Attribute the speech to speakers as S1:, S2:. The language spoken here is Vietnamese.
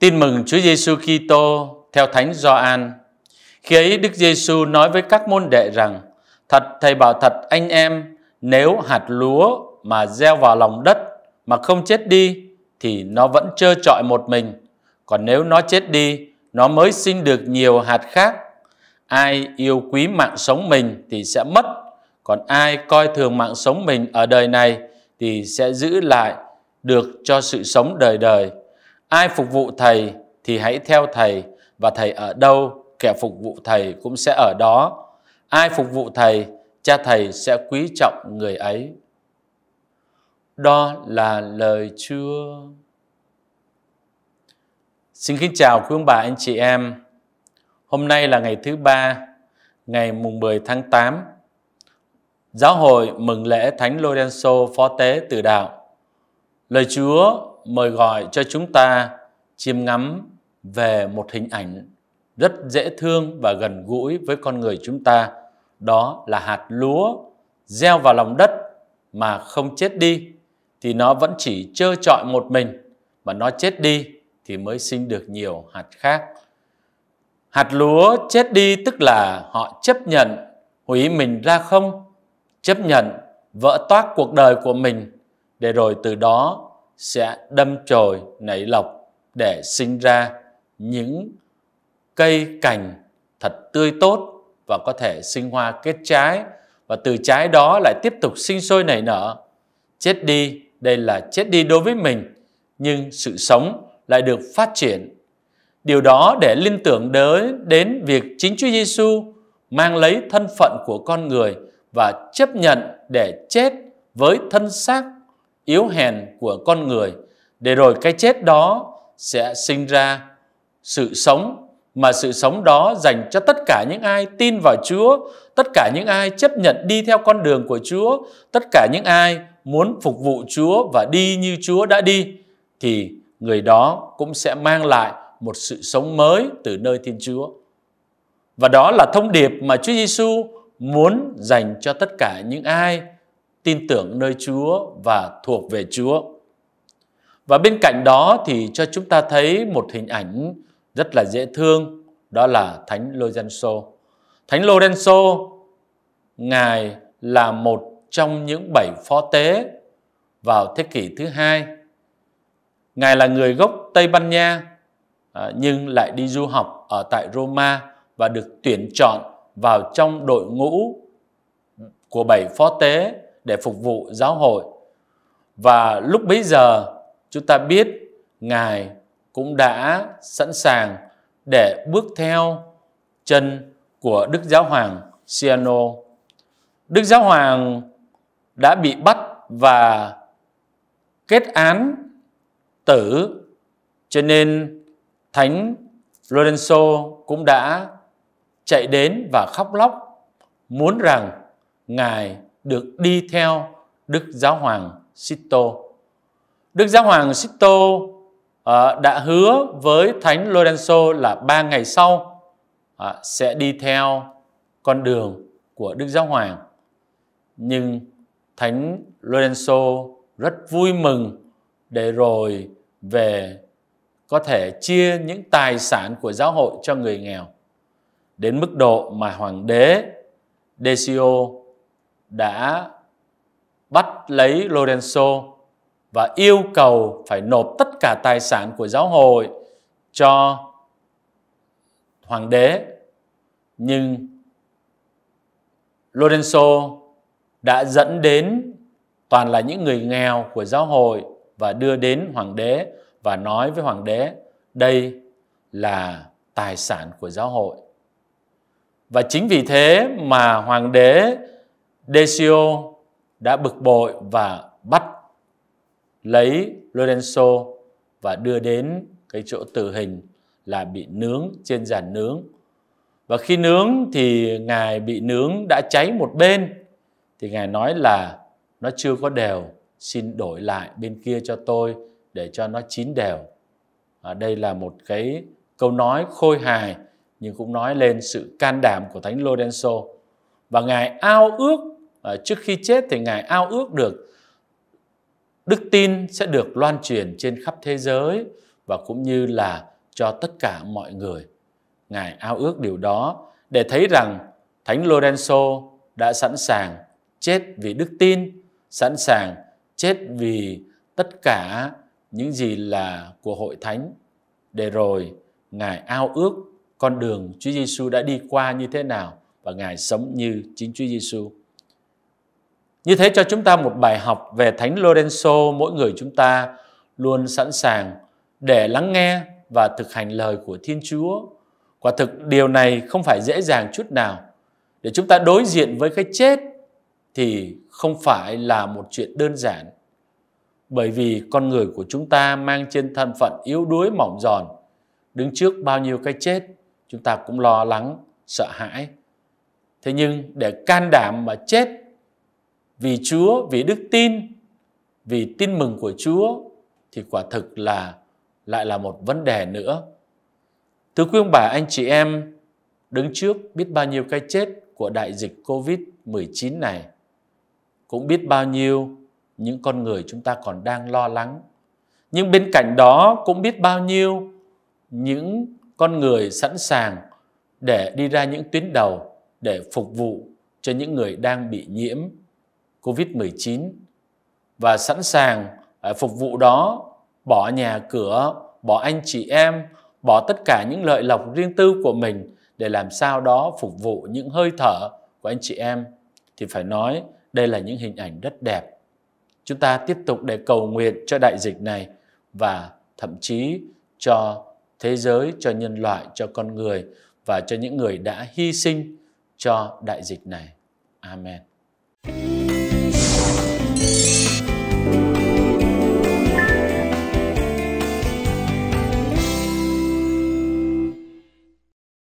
S1: Tin mừng Chúa Giêsu Kitô theo Thánh Gioan. Khi ấy Đức Giêsu nói với các môn đệ rằng: Thật thầy bảo thật anh em, nếu hạt lúa mà gieo vào lòng đất mà không chết đi thì nó vẫn trơ trọi một mình, còn nếu nó chết đi, nó mới sinh được nhiều hạt khác. Ai yêu quý mạng sống mình thì sẽ mất, còn ai coi thường mạng sống mình ở đời này thì sẽ giữ lại được cho sự sống đời đời. Ai phục vụ thầy thì hãy theo thầy và thầy ở đâu, kẻ phục vụ thầy cũng sẽ ở đó. Ai phục vụ thầy, cha thầy sẽ quý trọng người ấy. Đó là lời Chúa. Xin kính chào quý ông bà anh chị em. Hôm nay là ngày thứ ba, ngày mùng 10 tháng 8. Giáo hội mừng lễ Thánh Lorenzo Phó Tế Từ Đạo. Lời Chúa mời gọi cho chúng ta chiêm ngắm về một hình ảnh rất dễ thương và gần gũi với con người chúng ta. Đó là hạt lúa gieo vào lòng đất mà không chết đi thì nó vẫn chỉ trơ trọi một mình và nó chết đi thì mới sinh được nhiều hạt khác. Hạt lúa chết đi tức là họ chấp nhận hủy mình ra không, chấp nhận vỡ toác cuộc đời của mình để rồi từ đó sẽ đâm chồi nảy lọc để sinh ra những cây cành thật tươi tốt và có thể sinh hoa kết trái và từ trái đó lại tiếp tục sinh sôi nảy nở. Chết đi, đây là chết đi đối với mình, nhưng sự sống lại được phát triển. Điều đó để liên tưởng đến đến việc chính Chúa Giêsu mang lấy thân phận của con người và chấp nhận để chết với thân xác yếu hèn của con người để rồi cái chết đó sẽ sinh ra sự sống mà sự sống đó dành cho tất cả những ai tin vào Chúa, tất cả những ai chấp nhận đi theo con đường của Chúa, tất cả những ai muốn phục vụ Chúa và đi như Chúa đã đi thì người đó cũng sẽ mang lại một sự sống mới từ nơi Thiên Chúa. Và đó là thông điệp mà Chúa Giêsu muốn dành cho tất cả những ai tin tưởng nơi Chúa và thuộc về Chúa. Và bên cạnh đó thì cho chúng ta thấy một hình ảnh rất là dễ thương, đó là Thánh Lorenzo. Thánh Lorenzo, Ngài là một trong những bảy phó tế vào thế kỷ thứ hai. Ngài là người gốc Tây Ban Nha à, nhưng lại đi du học ở tại Roma và được tuyển chọn vào trong đội ngũ của bảy phó tế để phục vụ giáo hội. Và lúc bấy giờ chúng ta biết Ngài cũng đã sẵn sàng để bước theo chân của Đức Giáo Hoàng Siano. Đức Giáo Hoàng đã bị bắt và kết án tử cho nên Thánh Lorenzo cũng đã chạy đến và khóc lóc muốn rằng Ngài được đi theo Đức Giáo Hoàng Sito. Đức Giáo Hoàng Sito ờ, đã hứa với Thánh Lorenzo là ba ngày sau ờ, sẽ đi theo con đường của Đức Giáo Hoàng. Nhưng Thánh Lorenzo rất vui mừng để rồi về có thể chia những tài sản của giáo hội cho người nghèo đến mức độ mà hoàng đế Decio đã bắt lấy Lorenzo và yêu cầu phải nộp tất cả tài sản của giáo hội cho hoàng đế. Nhưng Lorenzo đã dẫn đến toàn là những người nghèo của giáo hội và đưa đến hoàng đế và nói với hoàng đế đây là tài sản của giáo hội. Và chính vì thế mà hoàng đế Decio đã bực bội và bắt lấy Lorenzo và đưa đến cái chỗ tử hình là bị nướng trên giàn nướng. Và khi nướng thì Ngài bị nướng đã cháy một bên thì Ngài nói là nó chưa có đều, xin đổi lại bên kia cho tôi để cho nó chín đều. À, đây là một cái câu nói khôi hài nhưng cũng nói lên sự can đảm của Thánh Lorenzo. Và Ngài ao ước à, trước khi chết thì ngài ao ước được đức tin sẽ được loan truyền trên khắp thế giới và cũng như là cho tất cả mọi người ngài ao ước điều đó để thấy rằng thánh lorenzo đã sẵn sàng chết vì đức tin sẵn sàng chết vì tất cả những gì là của hội thánh để rồi ngài ao ước con đường Chúa Giêsu đã đi qua như thế nào và ngài sống như chính Chúa Giêsu. Như thế cho chúng ta một bài học về Thánh Lorenzo mỗi người chúng ta luôn sẵn sàng để lắng nghe và thực hành lời của Thiên Chúa. Quả thực điều này không phải dễ dàng chút nào. Để chúng ta đối diện với cái chết thì không phải là một chuyện đơn giản. Bởi vì con người của chúng ta mang trên thân phận yếu đuối mỏng giòn, đứng trước bao nhiêu cái chết, chúng ta cũng lo lắng, sợ hãi. Thế nhưng để can đảm mà chết vì Chúa, vì đức tin, vì tin mừng của Chúa thì quả thực là lại là một vấn đề nữa. Thưa quý ông bà, anh chị em, đứng trước biết bao nhiêu cái chết của đại dịch Covid-19 này, cũng biết bao nhiêu những con người chúng ta còn đang lo lắng. Nhưng bên cạnh đó cũng biết bao nhiêu những con người sẵn sàng để đi ra những tuyến đầu để phục vụ cho những người đang bị nhiễm COVID-19 và sẵn sàng à, phục vụ đó bỏ nhà cửa, bỏ anh chị em, bỏ tất cả những lợi lộc riêng tư của mình để làm sao đó phục vụ những hơi thở của anh chị em thì phải nói đây là những hình ảnh rất đẹp. Chúng ta tiếp tục để cầu nguyện cho đại dịch này và thậm chí cho thế giới, cho nhân loại, cho con người và cho những người đã hy sinh cho đại dịch này. Amen.